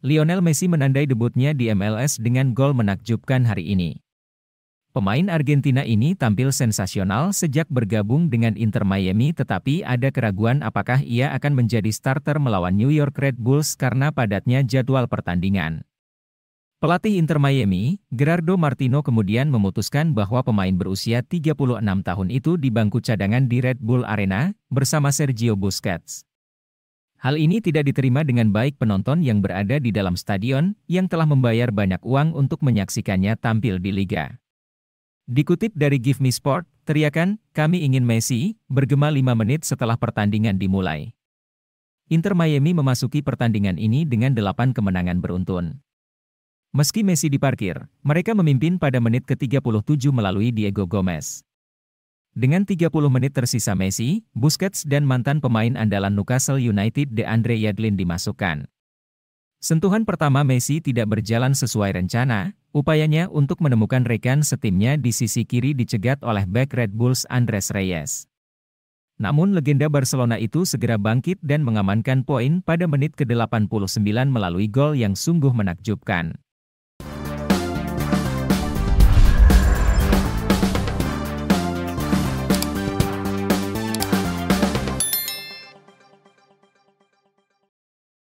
Lionel Messi menandai debutnya di MLS dengan gol menakjubkan hari ini. Pemain Argentina ini tampil sensasional sejak bergabung dengan Inter Miami tetapi ada keraguan apakah ia akan menjadi starter melawan New York Red Bulls karena padatnya jadwal pertandingan. Pelatih Inter Miami, Gerardo Martino kemudian memutuskan bahwa pemain berusia 36 tahun itu di bangku cadangan di Red Bull Arena bersama Sergio Busquets. Hal ini tidak diterima dengan baik penonton yang berada di dalam stadion, yang telah membayar banyak uang untuk menyaksikannya tampil di Liga. Dikutip dari Give Me Sport, teriakan, kami ingin Messi, bergema 5 menit setelah pertandingan dimulai. Inter Miami memasuki pertandingan ini dengan 8 kemenangan beruntun. Meski Messi diparkir, mereka memimpin pada menit ke-37 melalui Diego Gomez. Dengan 30 menit tersisa Messi, Busquets dan mantan pemain andalan Newcastle United DeAndre Yedlin dimasukkan. Sentuhan pertama Messi tidak berjalan sesuai rencana, upayanya untuk menemukan rekan setimnya di sisi kiri dicegat oleh back Red Bulls Andres Reyes. Namun legenda Barcelona itu segera bangkit dan mengamankan poin pada menit ke-89 melalui gol yang sungguh menakjubkan.